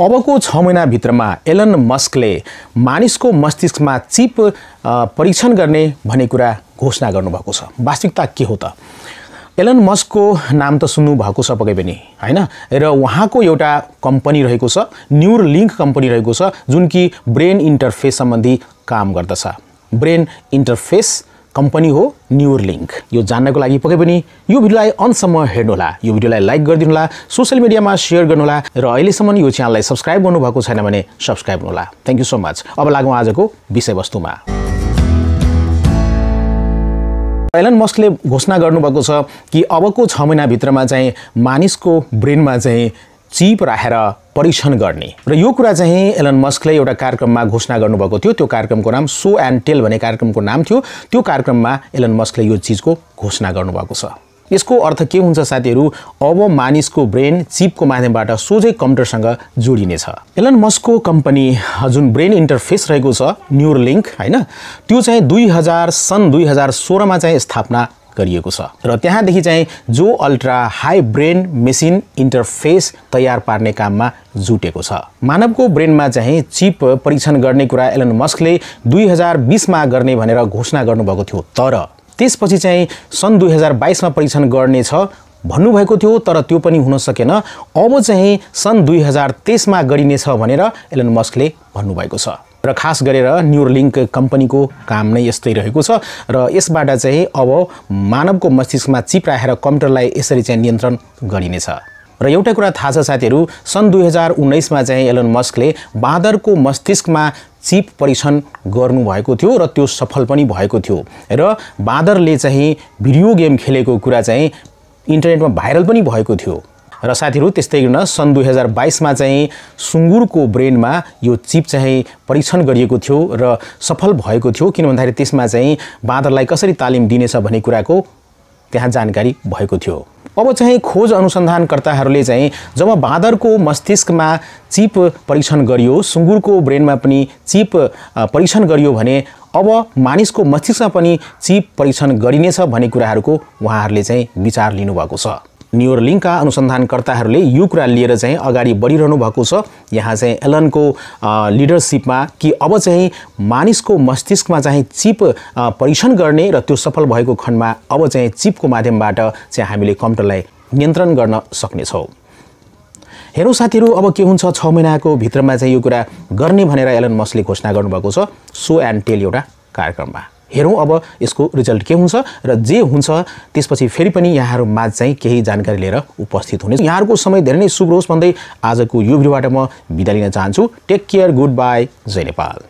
अबको छ महिनाभित्रमा एलन मस्कले मानिसको मस्तिष्कमा चिप परीक्षण गर्ने भन्ने कुरा घोषणा गर्नुभएको छ वास्तविकता के हो त एलन मस्कको नाम त सुन्नु भएको छ पक्कै पनि होइन र उहाँको एउटा कम्पनी रहेको छ न्युर लिङ्क कम्पनी रहेको छ जुन कि ब्रेन इन्टरफेस सम्बन्धी काम गर्दछ ब्रेन इन्टरफेस कम्पनी हो न्युर लिङ्क यो जान्नको लागि पक्कै पनि यो भिडियोलाई अन्तसम्म हेर्नुहोला यो भिडियोलाई लाइक गरिदिनु होला सोसियल मिडियामा सेयर गर्नुहोला र अहिलेसम्म यो च्यानललाई सब्सक्राइब गर्नुभएको छैन भने सब्सक्राइब गर्नुहोला थ्याङ्क यू सो मच अब लागौँ आजको विषयवस्तुमा एलन मस्कले घोषणा गर्नुभएको छ कि अबको छ महिनाभित्रमा चाहिँ मानिसको ब्रेनमा चाहिँ चिप राखेर परीक्षण गर्ने र यो कुरा चाहिँ एलन मस्कले एउटा कार्यक्रममा घोषणा गर्नुभएको थियो त्यो कार्यक्रमको नाम सो एन्ड टेल भन्ने कार्यक्रमको नाम थियो त्यो कार्यक्रममा एलन मस्कले यो चिजको घोषणा गर्नुभएको छ यसको अर्थ के हुन्छ साथीहरू अब मानिसको ब्रेन चिपको माध्यमबाट सोझै कम्प्युटरसँग जोडिनेछ एलन मस्कको कम्पनी जुन ब्रेन इन्टरफेस रहेको छ न्युर लिङ्क होइन त्यो चाहिँ दुई हजार सन् दुई हजार सोह्रमा चाहिँ स्थापना गरिएको छ र त्यहाँदेखि चाहिँ जो ultra high brain machine interface तयार पार्ने काममा जुटेको छ मानवको ब्रेनमा चाहिँ चिप परीक्षण गर्ने कुरा एलन मस्कले दुई हजार बिसमा गर्ने भनेर घोषणा गर्नुभएको थियो तर त्यसपछि चाहिँ सन् दुई हजार बाइसमा परीक्षण गर्नेछ भन्नुभएको थियो तर त्यो पनि हुन सकेन अब चाहिँ सन् दुई हजार तेइसमा गरिनेछ भनेर एलन मस्कले भन्नुभएको छ र खास गरेर न्युरलिङ्क कम्पनीको काम नै यस्तै रहेको छ र यसबाट चाहिँ अब मानवको मस्तिष्कमा चिप राखेर कम्प्युटरलाई यसरी चाहिँ नियन्त्रण गरिनेछ र एउटा कुरा थाहा छ साथीहरू सन् दुई हजार उन्नाइसमा चाहिँ एलन मस्कले बाँदरको मस्तिष्कमा चिप परीक्षण गर्नुभएको थियो र त्यो सफल पनि भएको थियो र बाँदरले चाहिँ भिडियो गेम खेलेको कुरा चाहिँ इन्टरनेटमा भाइरल पनि भएको थियो र साथीहरू त्यस्तै गर्न सन् दुई हजार बाइसमा चाहिँ सुँगुरको ब्रेनमा यो चिप चाहिँ परीक्षण गरिएको थियो र सफल भएको थियो किन भन्दाखेरि त्यसमा चाहिँ बाँदरलाई कसरी तालिम दिनेछ भन्ने कुराको त्यहाँ जानकारी भएको थियो अब चाहिँ खोज अनुसन्धानकर्ताहरूले चाहिँ जब बाँदरको मस्तिष्कमा चिप परीक्षण गरियो सुँगुरको ब्रेनमा पनि चिप परीक्षण गरियो भने अब मानिसको मस्तिष्कमा पनि चिप परीक्षण गरिनेछ भन्ने कुराहरूको उहाँहरूले चाहिँ विचार लिनुभएको छ लिङ्कका अनुसन्धानकर्ताहरूले यो कुरा लिएर चाहिँ अगाडि बढिरहनु भएको छ यहाँ चाहिँ एलनको लिडरसिपमा कि अब चाहिँ मानिसको मस्तिष्कमा चाहिँ चिप परीक्षण गर्ने र त्यो सफल भएको खण्डमा अब चाहिँ चिपको माध्यमबाट चाहिँ हामीले कम्प्युटरलाई नियन्त्रण गर्न सक्नेछौँ हेरौँ साथीहरू अब के हुन्छ छ महिनाको भित्रमा चाहिँ यो कुरा गर्ने भनेर एलन मसले घोषणा गर्नुभएको छ सो एन्ड टेल एउटा कार्यक्रममा हेरौँ अब यसको रिजल्ट के हुन्छ र जे हुन्छ त्यसपछि फेरि पनि यहाँहरू माझ चाहिँ केही जानकारी लिएर उपस्थित हुने। यहाँहरूको समय धेरै नै शुभ होस् भन्दै आजको यो भिडियोबाट म बिदा लिन चाहन्छु take care goodbye Jai Nepal